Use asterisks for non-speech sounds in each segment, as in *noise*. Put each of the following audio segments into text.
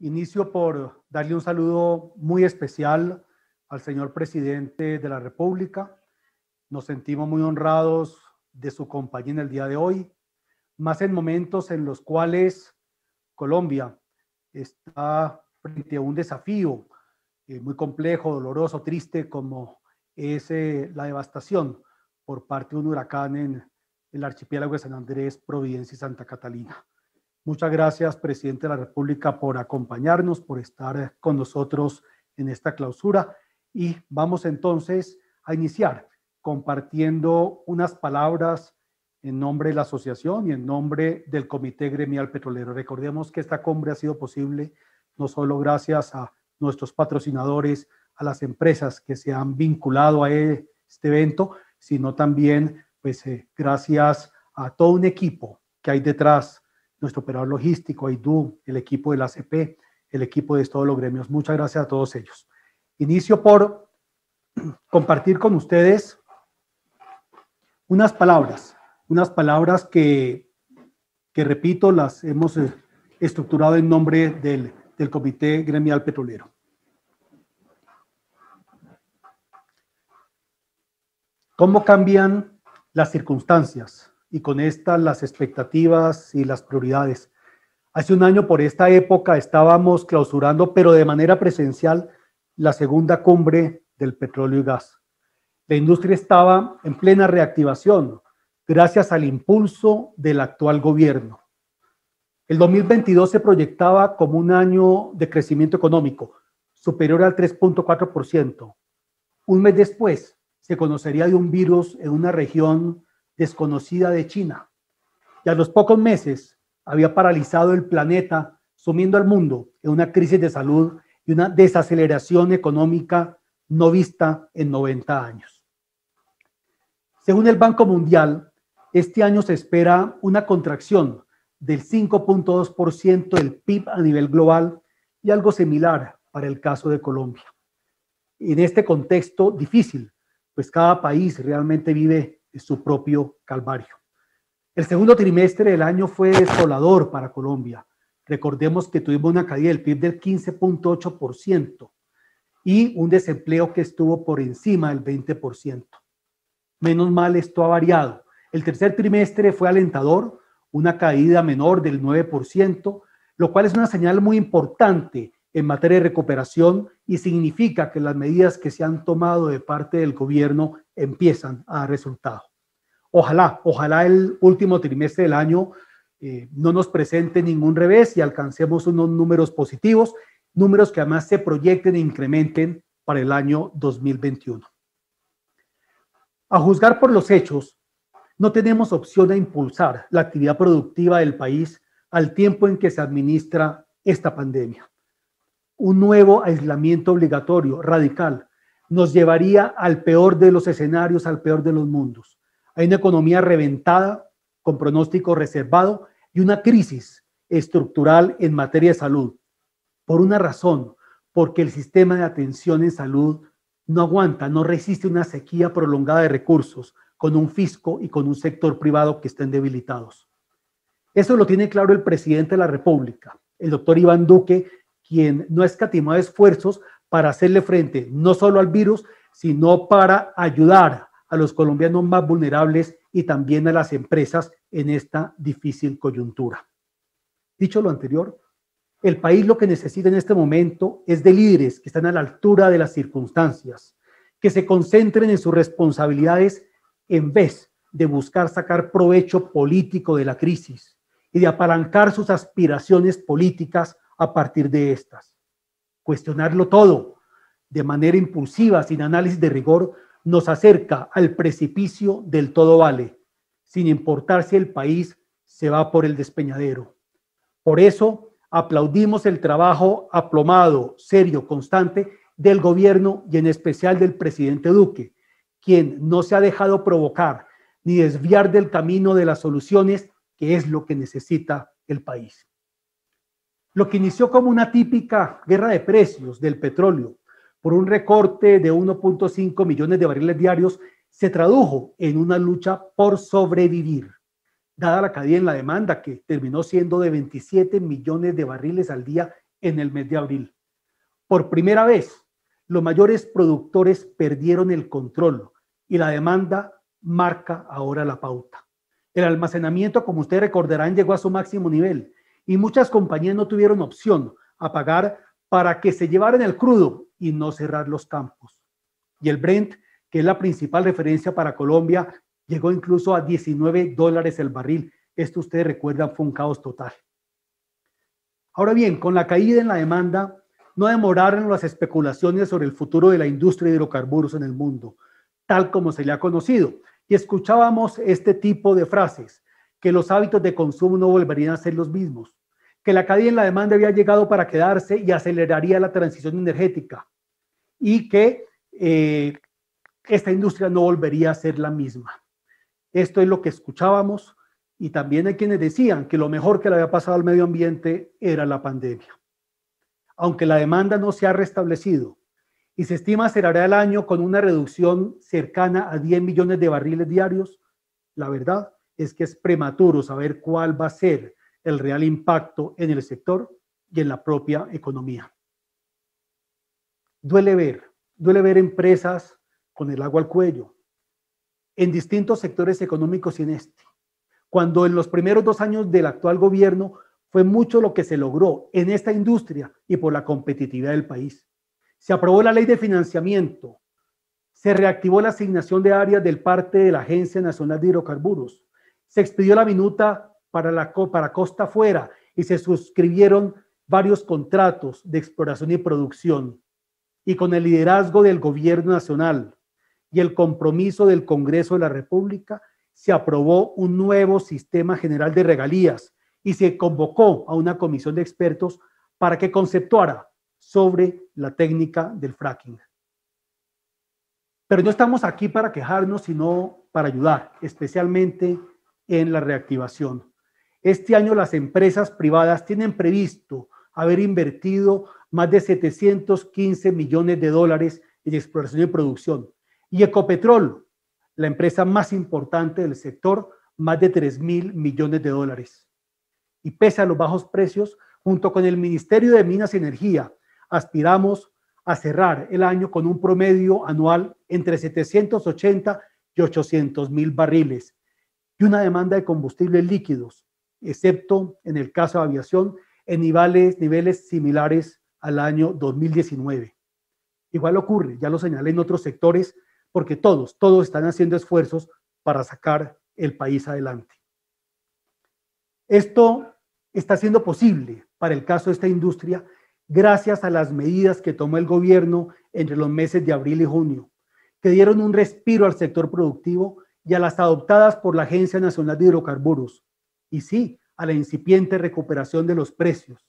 Inicio por darle un saludo muy especial al señor presidente de la República. Nos sentimos muy honrados de su compañía en el día de hoy, más en momentos en los cuales Colombia está frente a un desafío eh, muy complejo, doloroso, triste, como es eh, la devastación por parte de un huracán en el archipiélago de San Andrés, Providencia y Santa Catalina. Muchas gracias, presidente de la República, por acompañarnos, por estar eh, con nosotros en esta clausura. Y vamos entonces a iniciar compartiendo unas palabras en nombre de la asociación y en nombre del Comité Gremial Petrolero. Recordemos que esta cumbre ha sido posible no solo gracias a nuestros patrocinadores, a las empresas que se han vinculado a este evento, sino también pues eh, gracias a todo un equipo que hay detrás nuestro operador logístico, AIDU, el equipo del ACP, el equipo de todos los gremios. Muchas gracias a todos ellos. Inicio por *clears throat* compartir con ustedes unas palabras, unas palabras que, que repito, las hemos eh, estructurado en nombre del, del Comité Gremial Petrolero. ¿Cómo cambian las circunstancias? y con estas las expectativas y las prioridades. Hace un año por esta época estábamos clausurando, pero de manera presencial, la segunda cumbre del petróleo y gas. La industria estaba en plena reactivación gracias al impulso del actual gobierno. El 2022 se proyectaba como un año de crecimiento económico superior al 3.4%. Un mes después se conocería de un virus en una región desconocida de China. Y a los pocos meses había paralizado el planeta, sumiendo al mundo en una crisis de salud y una desaceleración económica no vista en 90 años. Según el Banco Mundial, este año se espera una contracción del 5.2% del PIB a nivel global y algo similar para el caso de Colombia. En este contexto difícil, pues cada país realmente vive su propio calvario. El segundo trimestre del año fue desolador para Colombia. Recordemos que tuvimos una caída del PIB del 15.8% y un desempleo que estuvo por encima del 20%. Menos mal esto ha variado. El tercer trimestre fue alentador, una caída menor del 9%, lo cual es una señal muy importante en materia de recuperación y significa que las medidas que se han tomado de parte del gobierno empiezan a dar resultado. Ojalá, ojalá el último trimestre del año eh, no nos presente ningún revés y alcancemos unos números positivos, números que además se proyecten e incrementen para el año 2021. A juzgar por los hechos, no tenemos opción de impulsar la actividad productiva del país al tiempo en que se administra esta pandemia un nuevo aislamiento obligatorio, radical, nos llevaría al peor de los escenarios, al peor de los mundos. Hay una economía reventada, con pronóstico reservado, y una crisis estructural en materia de salud. Por una razón, porque el sistema de atención en salud no aguanta, no resiste una sequía prolongada de recursos con un fisco y con un sector privado que estén debilitados. Eso lo tiene claro el presidente de la República, el doctor Iván Duque, quien no escatimado esfuerzos para hacerle frente no solo al virus, sino para ayudar a los colombianos más vulnerables y también a las empresas en esta difícil coyuntura. Dicho lo anterior, el país lo que necesita en este momento es de líderes que estén a la altura de las circunstancias, que se concentren en sus responsabilidades en vez de buscar sacar provecho político de la crisis y de apalancar sus aspiraciones políticas a partir de estas. Cuestionarlo todo de manera impulsiva, sin análisis de rigor, nos acerca al precipicio del todo vale, sin importar si el país se va por el despeñadero. Por eso aplaudimos el trabajo aplomado, serio, constante del gobierno y en especial del presidente Duque, quien no se ha dejado provocar ni desviar del camino de las soluciones, que es lo que necesita el país. Lo que inició como una típica guerra de precios del petróleo por un recorte de 1.5 millones de barriles diarios se tradujo en una lucha por sobrevivir, dada la caída en la demanda que terminó siendo de 27 millones de barriles al día en el mes de abril. Por primera vez, los mayores productores perdieron el control y la demanda marca ahora la pauta. El almacenamiento, como ustedes recordarán, llegó a su máximo nivel y muchas compañías no tuvieron opción a pagar para que se llevaran el crudo y no cerrar los campos. Y el Brent, que es la principal referencia para Colombia, llegó incluso a 19 dólares el barril. Esto ustedes recuerdan fue un caos total. Ahora bien, con la caída en la demanda, no demoraron las especulaciones sobre el futuro de la industria de hidrocarburos en el mundo, tal como se le ha conocido. Y escuchábamos este tipo de frases, que los hábitos de consumo no volverían a ser los mismos, que la caída en la demanda había llegado para quedarse y aceleraría la transición energética y que eh, esta industria no volvería a ser la misma. Esto es lo que escuchábamos y también hay quienes decían que lo mejor que le había pasado al medio ambiente era la pandemia. Aunque la demanda no se ha restablecido y se estima cerrará el año con una reducción cercana a 10 millones de barriles diarios, la verdad es que es prematuro saber cuál va a ser el real impacto en el sector y en la propia economía. Duele ver, duele ver empresas con el agua al cuello en distintos sectores económicos y en este. Cuando en los primeros dos años del actual gobierno fue mucho lo que se logró en esta industria y por la competitividad del país. Se aprobó la ley de financiamiento, se reactivó la asignación de áreas del parte de la Agencia Nacional de Hidrocarburos, se expidió la minuta para, la, para Costa Fuera y se suscribieron varios contratos de exploración y producción. Y con el liderazgo del Gobierno Nacional y el compromiso del Congreso de la República, se aprobó un nuevo sistema general de regalías y se convocó a una comisión de expertos para que conceptuara sobre la técnica del fracking. Pero no estamos aquí para quejarnos, sino para ayudar, especialmente en la reactivación. Este año las empresas privadas tienen previsto haber invertido más de 715 millones de dólares en exploración y producción. Y Ecopetrol, la empresa más importante del sector, más de 3 mil millones de dólares. Y pese a los bajos precios, junto con el Ministerio de Minas y Energía, aspiramos a cerrar el año con un promedio anual entre 780 y 800 mil barriles y una demanda de combustibles líquidos excepto en el caso de aviación, en niveles, niveles similares al año 2019. Igual ocurre, ya lo señalé en otros sectores, porque todos, todos están haciendo esfuerzos para sacar el país adelante. Esto está siendo posible para el caso de esta industria gracias a las medidas que tomó el gobierno entre los meses de abril y junio, que dieron un respiro al sector productivo y a las adoptadas por la Agencia Nacional de Hidrocarburos, y sí a la incipiente recuperación de los precios.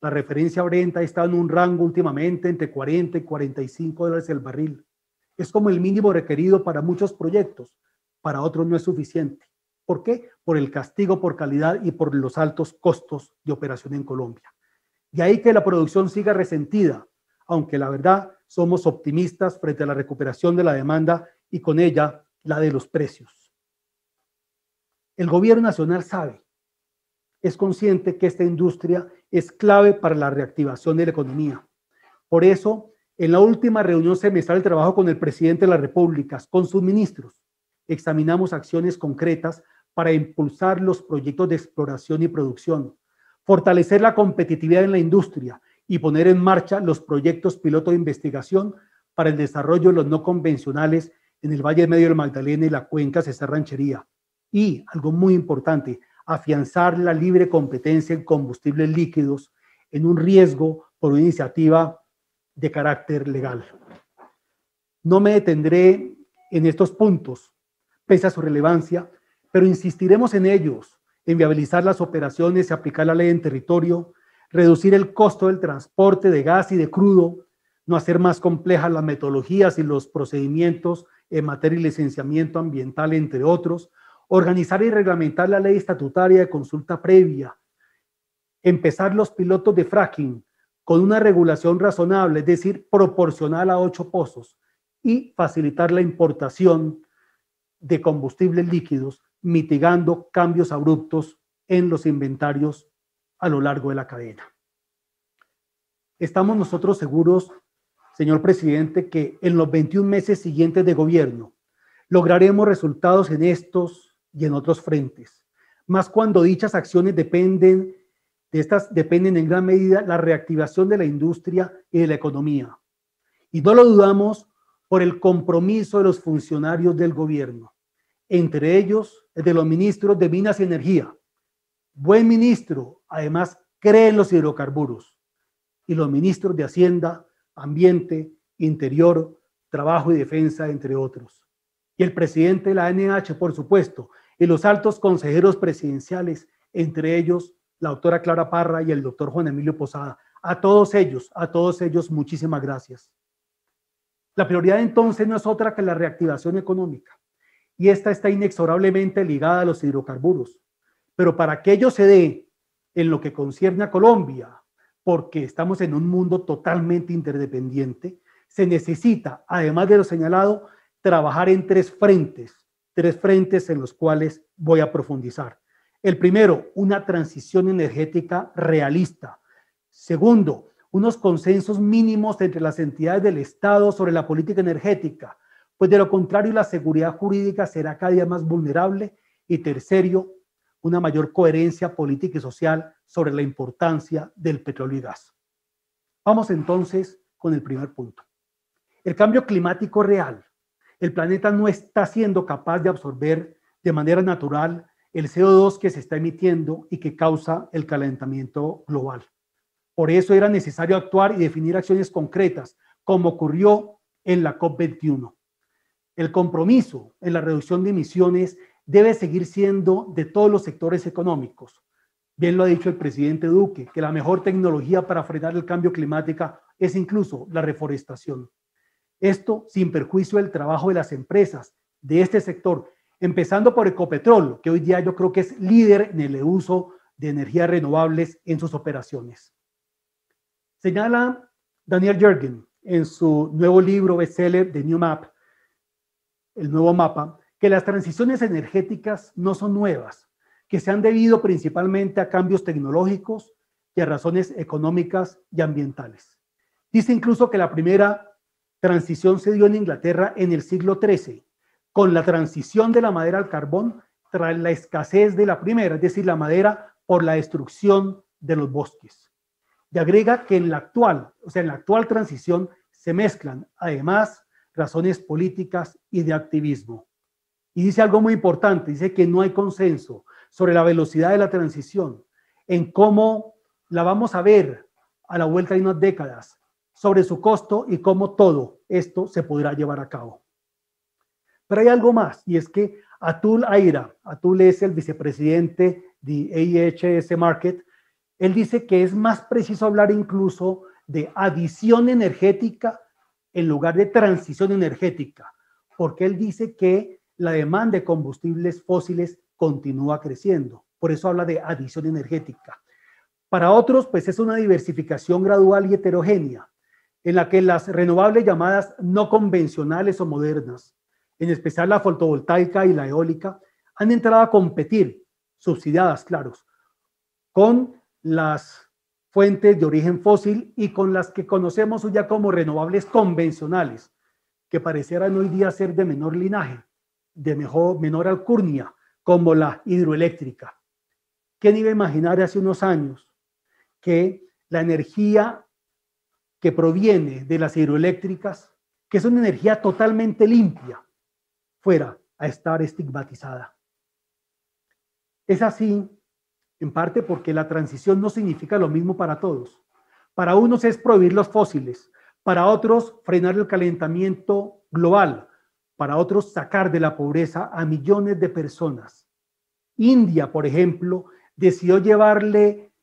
La referencia orienta está en un rango últimamente entre 40 y 45 dólares el barril. Es como el mínimo requerido para muchos proyectos, para otros no es suficiente. ¿Por qué? Por el castigo por calidad y por los altos costos de operación en Colombia. Y ahí que la producción siga resentida, aunque la verdad somos optimistas frente a la recuperación de la demanda y con ella la de los precios. El gobierno nacional sabe, es consciente que esta industria es clave para la reactivación de la economía. Por eso, en la última reunión semestral de trabajo con el presidente de la República, con sus ministros, examinamos acciones concretas para impulsar los proyectos de exploración y producción, fortalecer la competitividad en la industria y poner en marcha los proyectos piloto de investigación para el desarrollo de los no convencionales en el Valle Medio del Magdalena y la cuenca César Ranchería y, algo muy importante, afianzar la libre competencia en combustibles líquidos en un riesgo por una iniciativa de carácter legal. No me detendré en estos puntos, pese a su relevancia, pero insistiremos en ellos, en viabilizar las operaciones y aplicar la ley en territorio, reducir el costo del transporte de gas y de crudo, no hacer más complejas las metodologías y los procedimientos en materia de licenciamiento ambiental, entre otros, organizar y reglamentar la ley estatutaria de consulta previa, empezar los pilotos de fracking con una regulación razonable, es decir, proporcional a ocho pozos, y facilitar la importación de combustibles líquidos, mitigando cambios abruptos en los inventarios a lo largo de la cadena. Estamos nosotros seguros, señor presidente, que en los 21 meses siguientes de gobierno lograremos resultados en estos y en otros frentes. Más cuando dichas acciones dependen de estas dependen en gran medida la reactivación de la industria y de la economía. Y no lo dudamos por el compromiso de los funcionarios del gobierno, entre ellos de los ministros de Minas y Energía. Buen ministro, además, cree en los hidrocarburos y los ministros de Hacienda, Ambiente, Interior, Trabajo y Defensa, entre otros. Y el presidente de la NH, por supuesto, y los altos consejeros presidenciales, entre ellos la doctora Clara Parra y el doctor Juan Emilio Posada. A todos ellos, a todos ellos, muchísimas gracias. La prioridad entonces no es otra que la reactivación económica, y esta está inexorablemente ligada a los hidrocarburos. Pero para que ello se dé en lo que concierne a Colombia, porque estamos en un mundo totalmente interdependiente, se necesita, además de lo señalado, trabajar en tres frentes tres frentes en los cuales voy a profundizar. El primero, una transición energética realista. Segundo, unos consensos mínimos entre las entidades del Estado sobre la política energética, pues de lo contrario la seguridad jurídica será cada día más vulnerable. Y tercero, una mayor coherencia política y social sobre la importancia del petróleo y gas. Vamos entonces con el primer punto. El cambio climático real el planeta no está siendo capaz de absorber de manera natural el CO2 que se está emitiendo y que causa el calentamiento global. Por eso era necesario actuar y definir acciones concretas, como ocurrió en la COP21. El compromiso en la reducción de emisiones debe seguir siendo de todos los sectores económicos. Bien lo ha dicho el presidente Duque, que la mejor tecnología para frenar el cambio climático es incluso la reforestación. Esto sin perjuicio del trabajo de las empresas de este sector, empezando por Ecopetrol, que hoy día yo creo que es líder en el uso de energías renovables en sus operaciones. Señala Daniel Jürgen en su nuevo libro BCL de New Map, el nuevo mapa, que las transiciones energéticas no son nuevas, que se han debido principalmente a cambios tecnológicos y a razones económicas y ambientales. Dice incluso que la primera transición se dio en Inglaterra en el siglo XIII, con la transición de la madera al carbón tras la escasez de la primera, es decir, la madera por la destrucción de los bosques. Y agrega que en la actual, o sea, en la actual transición se mezclan además razones políticas y de activismo. Y dice algo muy importante, dice que no hay consenso sobre la velocidad de la transición, en cómo la vamos a ver a la vuelta de unas décadas, sobre su costo y cómo todo esto se podrá llevar a cabo. Pero hay algo más, y es que Atul Aira, Atul es el vicepresidente de AHS Market, él dice que es más preciso hablar incluso de adición energética en lugar de transición energética, porque él dice que la demanda de combustibles fósiles continúa creciendo. Por eso habla de adición energética. Para otros, pues es una diversificación gradual y heterogénea en la que las renovables llamadas no convencionales o modernas, en especial la fotovoltaica y la eólica, han entrado a competir, subsidiadas, claros, con las fuentes de origen fósil y con las que conocemos ya como renovables convencionales, que parecieran hoy día ser de menor linaje, de menor alcurnia, como la hidroeléctrica. ¿Quién iba a imaginar hace unos años que la energía que proviene de las hidroeléctricas, que es una energía totalmente limpia, fuera a estar estigmatizada. Es así, en parte porque la transición no significa lo mismo para todos. Para unos es prohibir los fósiles, para otros frenar el calentamiento global, para otros sacar de la pobreza a millones de personas. India, por ejemplo, decidió llevarle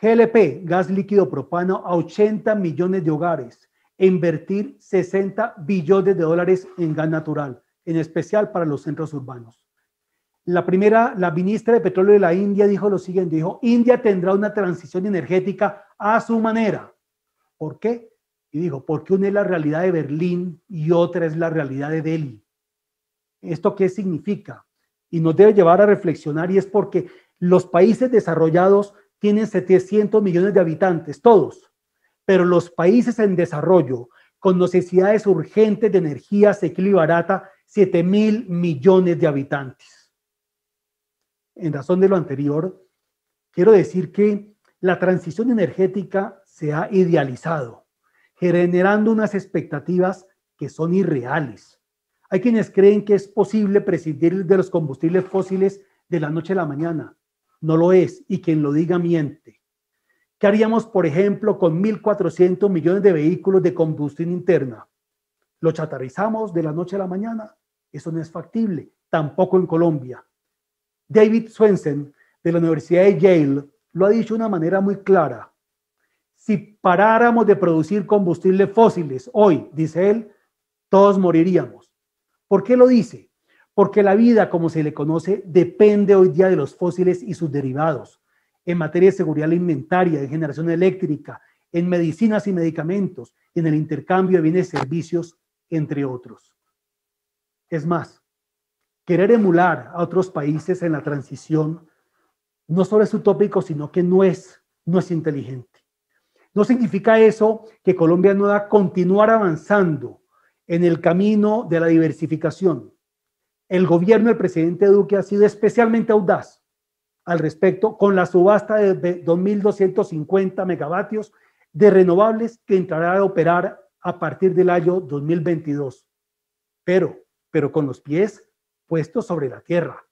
GLP, gas líquido propano, a 80 millones de hogares invertir 60 billones de dólares en gas natural, en especial para los centros urbanos. La primera, la ministra de Petróleo de la India dijo lo siguiente, dijo, India tendrá una transición energética a su manera. ¿Por qué? Y dijo, porque una es la realidad de Berlín y otra es la realidad de Delhi. ¿Esto qué significa? Y nos debe llevar a reflexionar y es porque los países desarrollados tienen 700 millones de habitantes, todos, pero los países en desarrollo, con necesidades urgentes de energía se y barata, 7 mil millones de habitantes. En razón de lo anterior, quiero decir que la transición energética se ha idealizado, generando unas expectativas que son irreales. Hay quienes creen que es posible prescindir de los combustibles fósiles de la noche a la mañana no lo es y quien lo diga miente. ¿Qué haríamos, por ejemplo, con 1.400 millones de vehículos de combustión interna? ¿Lo chatarrizamos de la noche a la mañana? Eso no es factible, tampoco en Colombia. David Swensen, de la Universidad de Yale, lo ha dicho de una manera muy clara. Si paráramos de producir combustibles fósiles hoy, dice él, todos moriríamos. ¿Por qué lo dice? porque la vida como se le conoce depende hoy día de los fósiles y sus derivados, en materia de seguridad alimentaria, de generación eléctrica, en medicinas y medicamentos, en el intercambio de bienes y servicios, entre otros. Es más, querer emular a otros países en la transición no solo es utópico, sino que no es, no es inteligente. No significa eso que Colombia no va a continuar avanzando en el camino de la diversificación, el gobierno del presidente Duque ha sido especialmente audaz al respecto con la subasta de 2.250 megavatios de renovables que entrará a operar a partir del año 2022. Pero, pero con los pies puestos sobre la tierra.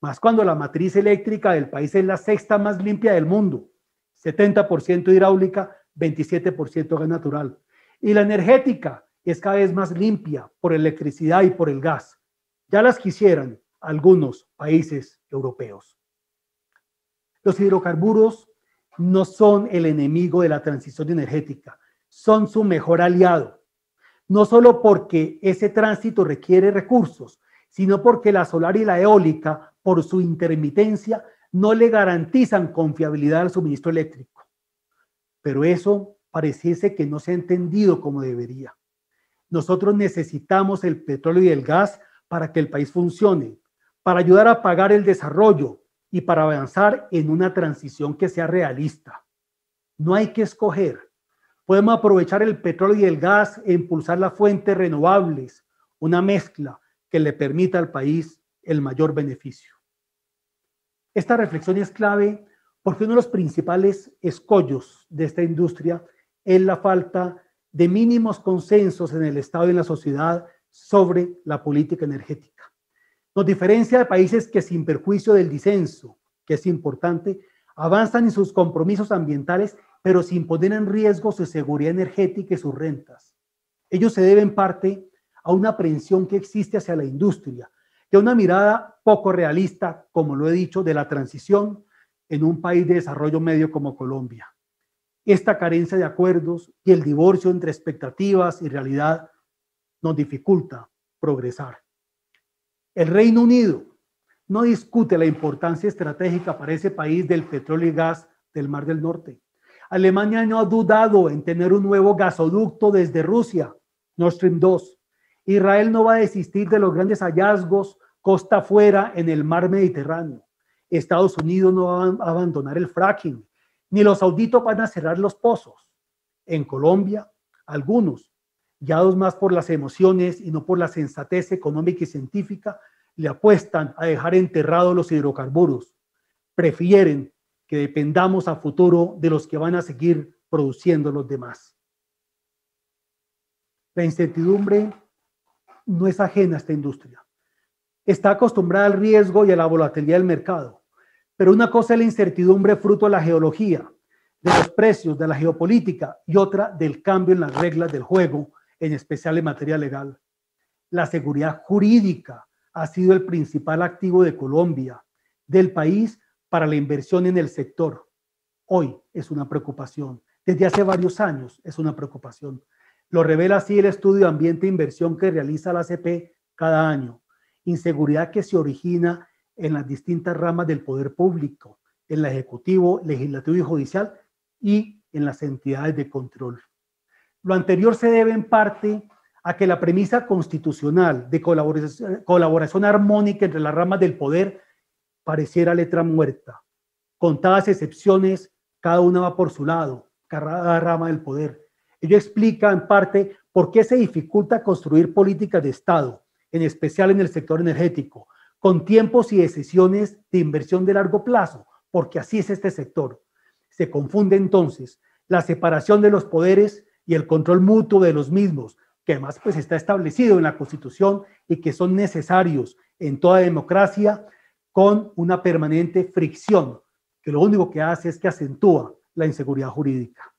Más cuando la matriz eléctrica del país es la sexta más limpia del mundo, 70% hidráulica, 27% gas natural. Y la energética es cada vez más limpia por electricidad y por el gas. Ya las quisieran algunos países europeos. Los hidrocarburos no son el enemigo de la transición energética, son su mejor aliado, no solo porque ese tránsito requiere recursos, sino porque la solar y la eólica, por su intermitencia, no le garantizan confiabilidad al suministro eléctrico. Pero eso pareciese que no se ha entendido como debería. Nosotros necesitamos el petróleo y el gas para que el país funcione, para ayudar a pagar el desarrollo y para avanzar en una transición que sea realista. No hay que escoger. Podemos aprovechar el petróleo y el gas e impulsar las fuentes renovables, una mezcla que le permita al país el mayor beneficio. Esta reflexión es clave porque uno de los principales escollos de esta industria es la falta de mínimos consensos en el Estado y en la sociedad sobre la política energética. Nos diferencia de países que sin perjuicio del disenso, que es importante, avanzan en sus compromisos ambientales, pero sin poner en riesgo su seguridad energética y sus rentas. Ellos se deben parte a una aprensión que existe hacia la industria, a una mirada poco realista, como lo he dicho, de la transición en un país de desarrollo medio como Colombia. Esta carencia de acuerdos y el divorcio entre expectativas y realidad nos dificulta progresar. El Reino Unido no discute la importancia estratégica para ese país del petróleo y gas del Mar del Norte. Alemania no ha dudado en tener un nuevo gasoducto desde Rusia, Nord Stream 2. Israel no va a desistir de los grandes hallazgos costa afuera en el mar Mediterráneo. Estados Unidos no va a abandonar el fracking, ni los sauditos van a cerrar los pozos. En Colombia, algunos guiados más por las emociones y no por la sensatez económica y científica, le apuestan a dejar enterrados los hidrocarburos. Prefieren que dependamos a futuro de los que van a seguir produciendo los demás. La incertidumbre no es ajena a esta industria. Está acostumbrada al riesgo y a la volatilidad del mercado. Pero una cosa es la incertidumbre fruto de la geología, de los precios, de la geopolítica y otra del cambio en las reglas del juego en especial en materia legal. La seguridad jurídica ha sido el principal activo de Colombia, del país, para la inversión en el sector. Hoy es una preocupación. Desde hace varios años es una preocupación. Lo revela así el estudio de ambiente e inversión que realiza la ACP cada año. Inseguridad que se origina en las distintas ramas del poder público, en el ejecutivo, legislativo y judicial y en las entidades de control. Lo anterior se debe en parte a que la premisa constitucional de colaboración, armónica entre las ramas del poder pareciera letra muerta. Con Contadas excepciones, cada una va por su lado, cada rama del poder. Ello explica en parte por qué se dificulta construir políticas de Estado, en especial en el sector energético, con tiempos y decisiones de inversión de largo plazo, porque así es este sector. Se confunde entonces la separación de los poderes y el control mutuo de los mismos, que además pues está establecido en la Constitución y que son necesarios en toda democracia con una permanente fricción, que lo único que hace es que acentúa la inseguridad jurídica.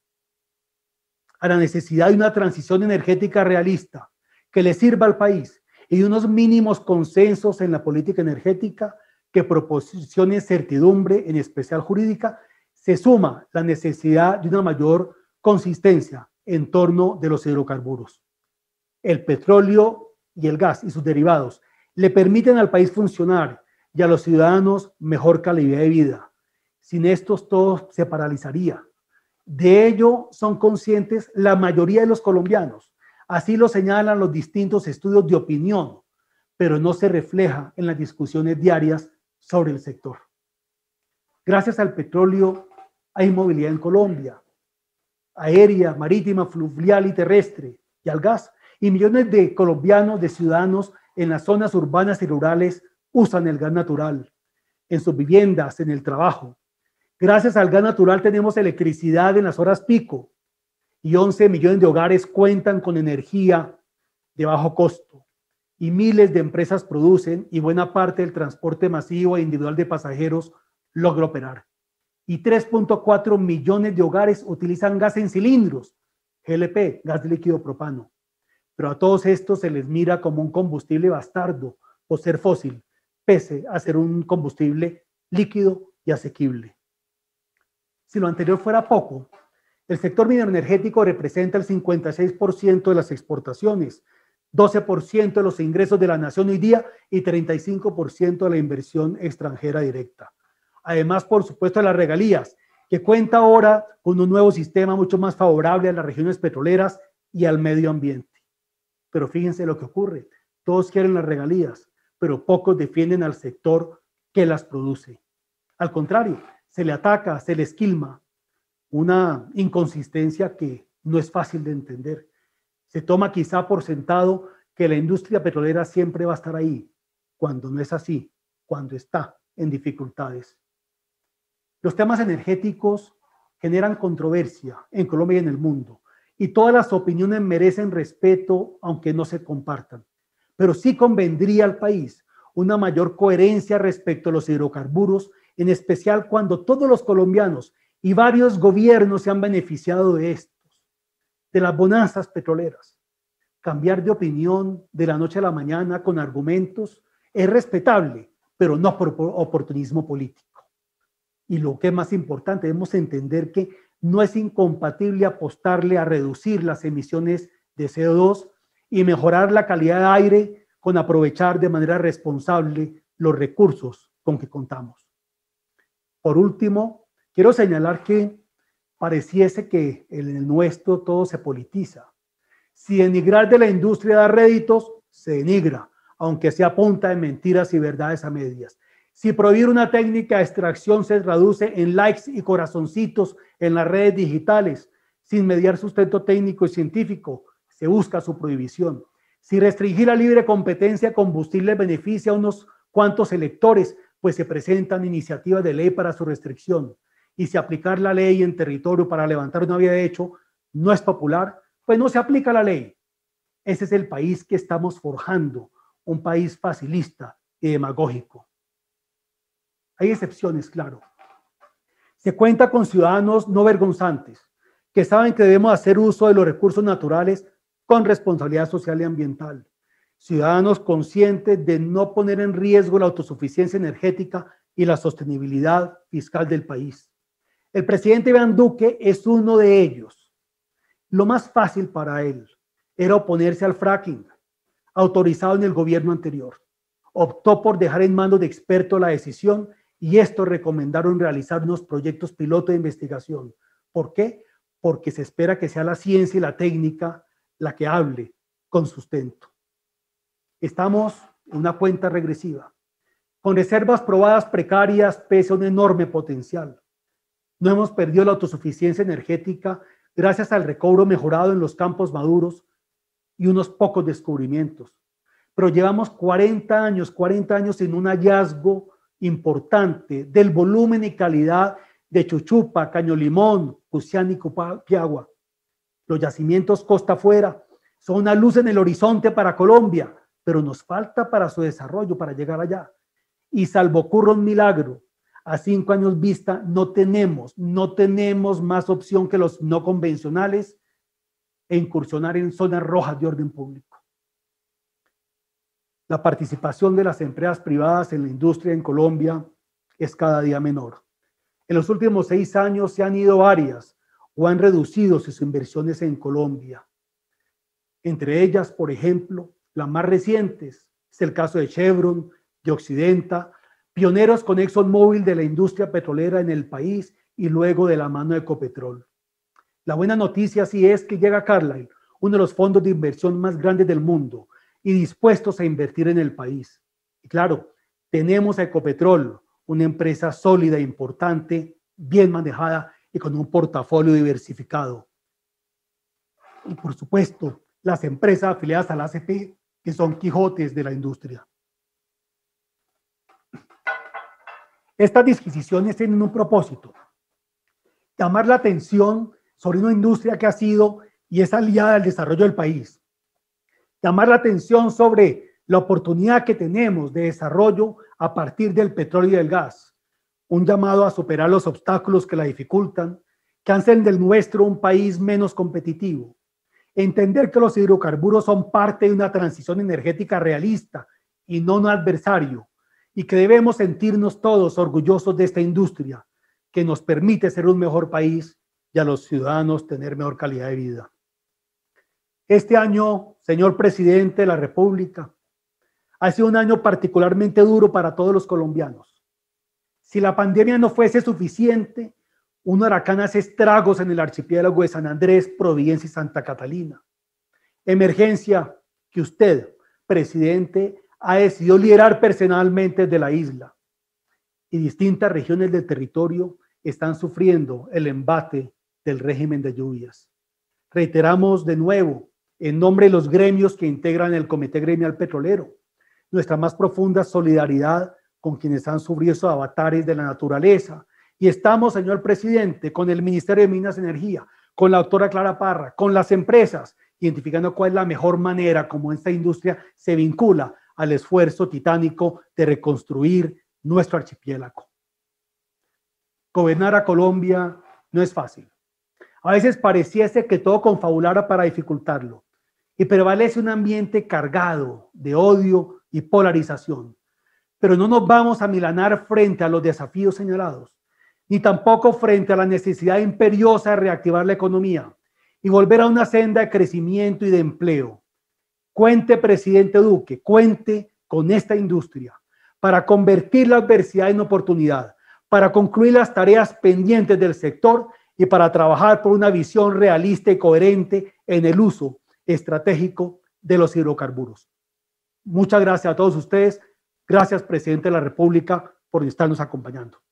A la necesidad de una transición energética realista que le sirva al país y de unos mínimos consensos en la política energética que proporcione certidumbre, en especial jurídica, se suma la necesidad de una mayor consistencia en torno de los hidrocarburos. El petróleo y el gas y sus derivados le permiten al país funcionar y a los ciudadanos mejor calidad de vida. Sin estos todo se paralizaría. De ello son conscientes la mayoría de los colombianos. Así lo señalan los distintos estudios de opinión, pero no se refleja en las discusiones diarias sobre el sector. Gracias al petróleo hay movilidad en Colombia, aérea, marítima, fluvial y terrestre, y al gas, y millones de colombianos, de ciudadanos en las zonas urbanas y rurales usan el gas natural, en sus viviendas, en el trabajo. Gracias al gas natural tenemos electricidad en las horas pico y 11 millones de hogares cuentan con energía de bajo costo y miles de empresas producen y buena parte del transporte masivo e individual de pasajeros logra operar y 3.4 millones de hogares utilizan gas en cilindros, GLP, gas líquido propano. Pero a todos estos se les mira como un combustible bastardo o ser fósil, pese a ser un combustible líquido y asequible. Si lo anterior fuera poco, el sector energético representa el 56% de las exportaciones, 12% de los ingresos de la nación hoy día y 35% de la inversión extranjera directa. Además, por supuesto, de las regalías, que cuenta ahora con un nuevo sistema mucho más favorable a las regiones petroleras y al medio ambiente. Pero fíjense lo que ocurre. Todos quieren las regalías, pero pocos defienden al sector que las produce. Al contrario, se le ataca, se le esquilma. Una inconsistencia que no es fácil de entender. Se toma quizá por sentado que la industria petrolera siempre va a estar ahí, cuando no es así, cuando está en dificultades. Los temas energéticos generan controversia en Colombia y en el mundo, y todas las opiniones merecen respeto, aunque no se compartan. Pero sí convendría al país una mayor coherencia respecto a los hidrocarburos, en especial cuando todos los colombianos y varios gobiernos se han beneficiado de estos, de las bonanzas petroleras. Cambiar de opinión de la noche a la mañana con argumentos es respetable, pero no por oportunismo político. Y lo que es más importante, debemos entender que no es incompatible apostarle a reducir las emisiones de CO2 y mejorar la calidad de aire con aprovechar de manera responsable los recursos con que contamos. Por último, quiero señalar que pareciese que en el nuestro todo se politiza. Si denigrar de la industria da réditos, se denigra, aunque se punta de mentiras y verdades a medias. Si prohibir una técnica de extracción se traduce en likes y corazoncitos en las redes digitales, sin mediar sustento técnico y científico, se busca su prohibición. Si restringir la libre competencia combustible beneficia a unos cuantos electores, pues se presentan iniciativas de ley para su restricción. Y si aplicar la ley en territorio para levantar una vía de hecho no es popular, pues no se aplica la ley. Ese es el país que estamos forjando, un país facilista y demagógico. Hay excepciones, claro. Se cuenta con ciudadanos no vergonzantes, que saben que debemos hacer uso de los recursos naturales con responsabilidad social y ambiental. Ciudadanos conscientes de no poner en riesgo la autosuficiencia energética y la sostenibilidad fiscal del país. El presidente Iván Duque es uno de ellos. Lo más fácil para él era oponerse al fracking, autorizado en el gobierno anterior. Optó por dejar en manos de experto la decisión y esto recomendaron realizar unos proyectos piloto de investigación. ¿Por qué? Porque se espera que sea la ciencia y la técnica la que hable con sustento. Estamos en una cuenta regresiva, con reservas probadas precarias pese a un enorme potencial. No hemos perdido la autosuficiencia energética gracias al recobro mejorado en los campos maduros y unos pocos descubrimientos. Pero llevamos 40 años, 40 años en un hallazgo importante del volumen y calidad de Chuchupa, Limón, Limón, y Piagua. Los yacimientos costa afuera son una luz en el horizonte para Colombia, pero nos falta para su desarrollo, para llegar allá. Y salvo ocurra un milagro, a cinco años vista no tenemos, no tenemos más opción que los no convencionales e incursionar en zonas rojas de orden público la participación de las empresas privadas en la industria en Colombia es cada día menor. En los últimos seis años se han ido varias o han reducido sus inversiones en Colombia. Entre ellas, por ejemplo, las más recientes es el caso de Chevron, de Occidenta, pioneros con ExxonMobil de la industria petrolera en el país y luego de la mano de Ecopetrol. La buena noticia sí es que llega Carlyle, uno de los fondos de inversión más grandes del mundo, y dispuestos a invertir en el país. Y claro, tenemos a Ecopetrol, una empresa sólida, importante, bien manejada y con un portafolio diversificado. Y por supuesto, las empresas afiliadas a la ACP, que son quijotes de la industria. Estas disquisiciones tienen un propósito, llamar la atención sobre una industria que ha sido y es aliada al desarrollo del país, llamar la atención sobre la oportunidad que tenemos de desarrollo a partir del petróleo y del gas, un llamado a superar los obstáculos que la dificultan, que hacen del nuestro un país menos competitivo, entender que los hidrocarburos son parte de una transición energética realista y no un adversario, y que debemos sentirnos todos orgullosos de esta industria que nos permite ser un mejor país y a los ciudadanos tener mejor calidad de vida. Este año, señor presidente de la República, ha sido un año particularmente duro para todos los colombianos. Si la pandemia no fuese suficiente, un huracán hace estragos en el archipiélago de San Andrés, Providencia y Santa Catalina. Emergencia que usted, presidente, ha decidido liderar personalmente desde la isla. Y distintas regiones del territorio están sufriendo el embate del régimen de lluvias. Reiteramos de nuevo en nombre de los gremios que integran el Comité Gremial Petrolero. Nuestra más profunda solidaridad con quienes han sufrido esos avatares de la naturaleza. Y estamos, señor presidente, con el Ministerio de Minas y Energía, con la doctora Clara Parra, con las empresas, identificando cuál es la mejor manera como esta industria se vincula al esfuerzo titánico de reconstruir nuestro archipiélago. Gobernar a Colombia no es fácil. A veces pareciese que todo confabulara para dificultarlo y prevalece un ambiente cargado de odio y polarización. Pero no nos vamos a milanar frente a los desafíos señalados, ni tampoco frente a la necesidad imperiosa de reactivar la economía y volver a una senda de crecimiento y de empleo. Cuente, presidente Duque, cuente con esta industria para convertir la adversidad en oportunidad, para concluir las tareas pendientes del sector y para trabajar por una visión realista y coherente en el uso estratégico de los hidrocarburos. Muchas gracias a todos ustedes. Gracias, presidente de la República, por estarnos acompañando.